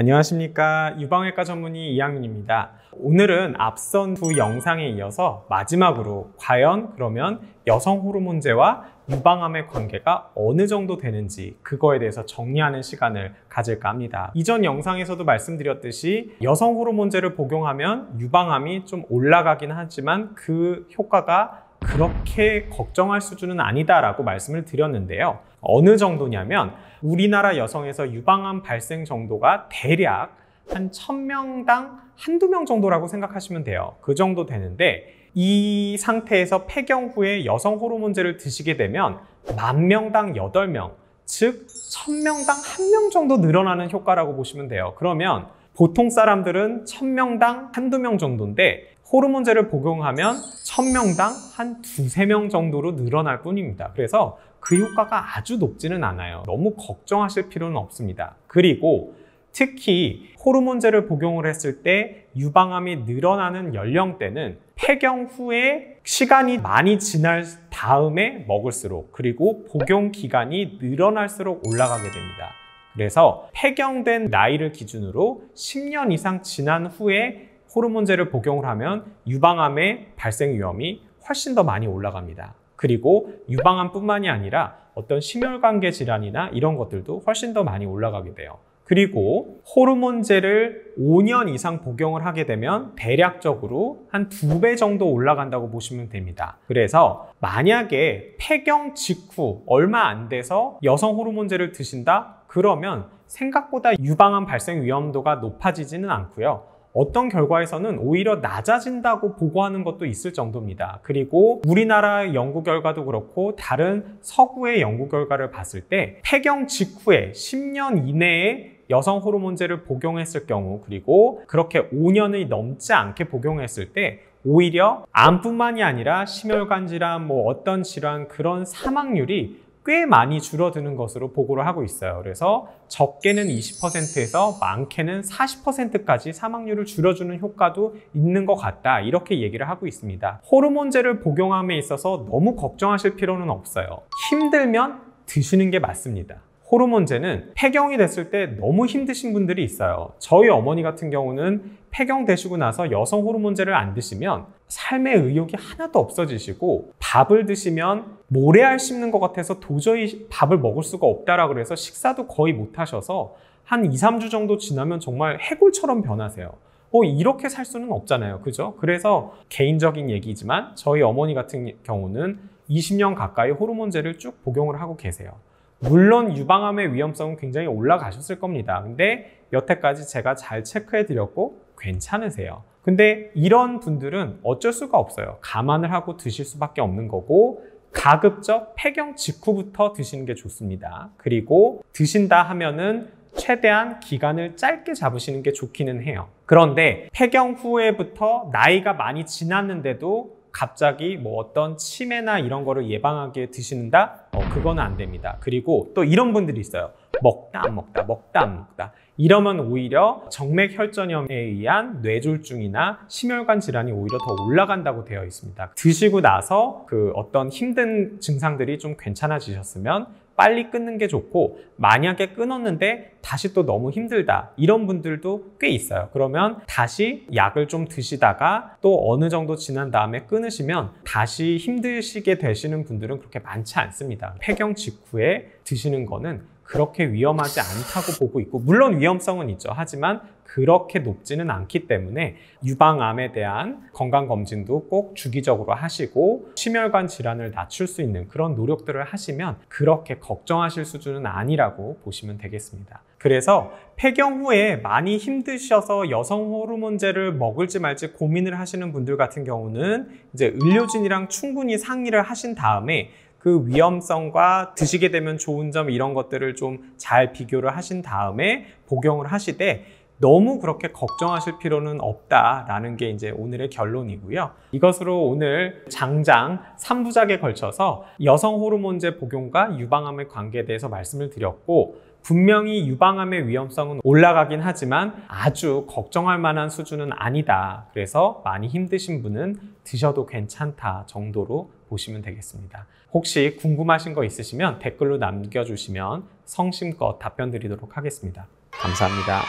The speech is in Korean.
안녕하십니까 유방외과 전문의 이학민입니다 오늘은 앞선 두 영상에 이어서 마지막으로 과연 그러면 여성 호르몬제와 유방암의 관계가 어느 정도 되는지 그거에 대해서 정리하는 시간을 가질까 합니다. 이전 영상에서도 말씀드렸듯이 여성 호르몬제를 복용하면 유방암이 좀 올라가긴 하지만 그 효과가 그렇게 걱정할 수준은 아니다라고 말씀을 드렸는데요. 어느 정도냐면 우리나라 여성에서 유방암 발생 정도가 대략 한 천명당 한두 명 정도라고 생각하시면 돼요. 그 정도 되는데 이 상태에서 폐경 후에 여성 호르몬제를 드시게 되면 만 명당 여덟 명즉 천명당 한 명 정도 늘어나는 효과라고 보시면 돼요. 그러면 보통 사람들은 천명당 한두 명 정도인데 호르몬제를 복용하면 1000명당 한 두 세 명 정도로 늘어날 뿐입니다. 그래서 그 효과가 아주 높지는 않아요. 너무 걱정하실 필요는 없습니다. 그리고 특히 호르몬제를 복용을 했을 때 유방암이 늘어나는 연령대는 폐경 후에 시간이 많이 지날 다음에 먹을수록 그리고 복용 기간이 늘어날수록 올라가게 됩니다. 그래서 폐경된 나이를 기준으로 10년 이상 지난 후에 호르몬제를 복용을 하면 유방암의 발생 위험이 훨씬 더 많이 올라갑니다. 그리고 유방암뿐만이 아니라 어떤 심혈관계 질환이나 이런 것들도 훨씬 더 많이 올라가게 돼요. 그리고 호르몬제를 5년 이상 복용을 하게 되면 대략적으로 한 두 배 정도 올라간다고 보시면 됩니다. 그래서 만약에 폐경 직후 얼마 안 돼서 여성 호르몬제를 드신다? 그러면 생각보다 유방암 발생 위험도가 높아지지는 않고요. 어떤 결과에서는 오히려 낮아진다고 보고하는 것도 있을 정도입니다. 그리고 우리나라 연구 결과도 그렇고 다른 서구의 연구 결과를 봤을 때 폐경 직후에 10년 이내에 여성 호르몬제를 복용했을 경우 그리고 그렇게 5년이 넘지 않게 복용했을 때 오히려 암뿐만이 아니라 심혈관 질환 뭐 어떤 질환 그런 사망률이 꽤 많이 줄어드는 것으로 보고를 하고 있어요. 그래서 적게는 20%에서 많게는 40%까지 사망률을 줄여주는 효과도 있는 것 같다. 이렇게 얘기를 하고 있습니다. 호르몬제를 복용함에 있어서 너무 걱정하실 필요는 없어요. 힘들면 드시는 게 맞습니다. 호르몬제는 폐경이 됐을 때 너무 힘드신 분들이 있어요. 저희 어머니 같은 경우는 폐경 되시고 나서 여성 호르몬제를 안 드시면 삶의 의욕이 하나도 없어지시고 밥을 드시면 모래알 씹는 것 같아서 도저히 밥을 먹을 수가 없다라 그래서 식사도 거의 못 하셔서 한 2, 3주 정도 지나면 정말 해골처럼 변하세요. 어, 이렇게 살 수는 없잖아요. 그죠? 그래서 개인적인 얘기지만 저희 어머니 같은 경우는 20년 가까이 호르몬제를 쭉 복용을 하고 계세요. 물론 유방암의 위험성은 굉장히 올라가셨을 겁니다. 근데 여태까지 제가 잘 체크해 드렸고 괜찮으세요. 근데 이런 분들은 어쩔 수가 없어요. 감안을 하고 드실 수밖에 없는 거고 가급적 폐경 직후부터 드시는 게 좋습니다. 그리고 드신다 하면은 최대한 기간을 짧게 잡으시는 게 좋기는 해요. 그런데 폐경 후에부터 나이가 많이 지났는데도 갑자기 뭐 어떤 치매나 이런 거를 예방하게 드시는다? 어, 그거는 안 됩니다. 그리고 또 이런 분들이 있어요. 먹다 안 먹다, 먹다 안 먹다. 이러면 오히려 정맥혈전염에 의한 뇌졸중이나 심혈관 질환이 오히려 더 올라간다고 되어 있습니다. 드시고 나서 그 어떤 힘든 증상들이 좀 괜찮아지셨으면 빨리 끊는 게 좋고 만약에 끊었는데 다시 또 너무 힘들다 이런 분들도 꽤 있어요. 그러면 다시 약을 좀 드시다가 또 어느 정도 지난 다음에 끊으시면 다시 힘드시게 되시는 분들은 그렇게 많지 않습니다. 폐경 직후에 드시는 거는 그렇게 위험하지 않다고 보고 있고 물론 위험성은 있죠. 하지만 그렇게 높지는 않기 때문에 유방암에 대한 건강검진도 꼭 주기적으로 하시고 심혈관 질환을 낮출 수 있는 그런 노력들을 하시면 그렇게 걱정하실 수준은 아니라고 보시면 되겠습니다. 그래서 폐경 후에 많이 힘드셔서 여성 호르몬제를 먹을지 말지 고민을 하시는 분들 같은 경우는 이제 의료진이랑 충분히 상의를 하신 다음에 그 위험성과 드시게 되면 좋은 점 이런 것들을 좀 잘 비교를 하신 다음에 복용을 하시되 너무 그렇게 걱정하실 필요는 없다라는 게 이제 오늘의 결론이고요. 이것으로 오늘 장장 3부작에 걸쳐서 여성 호르몬제 복용과 유방암의 관계에 대해서 말씀을 드렸고 분명히 유방암의 위험성은 올라가긴 하지만 아주 걱정할 만한 수준은 아니다. 그래서 많이 힘드신 분은 드셔도 괜찮다 정도로 보시면 되겠습니다. 혹시 궁금하신 거 있으시면 댓글로 남겨주시면 성심껏 답변 드리도록 하겠습니다. 감사합니다.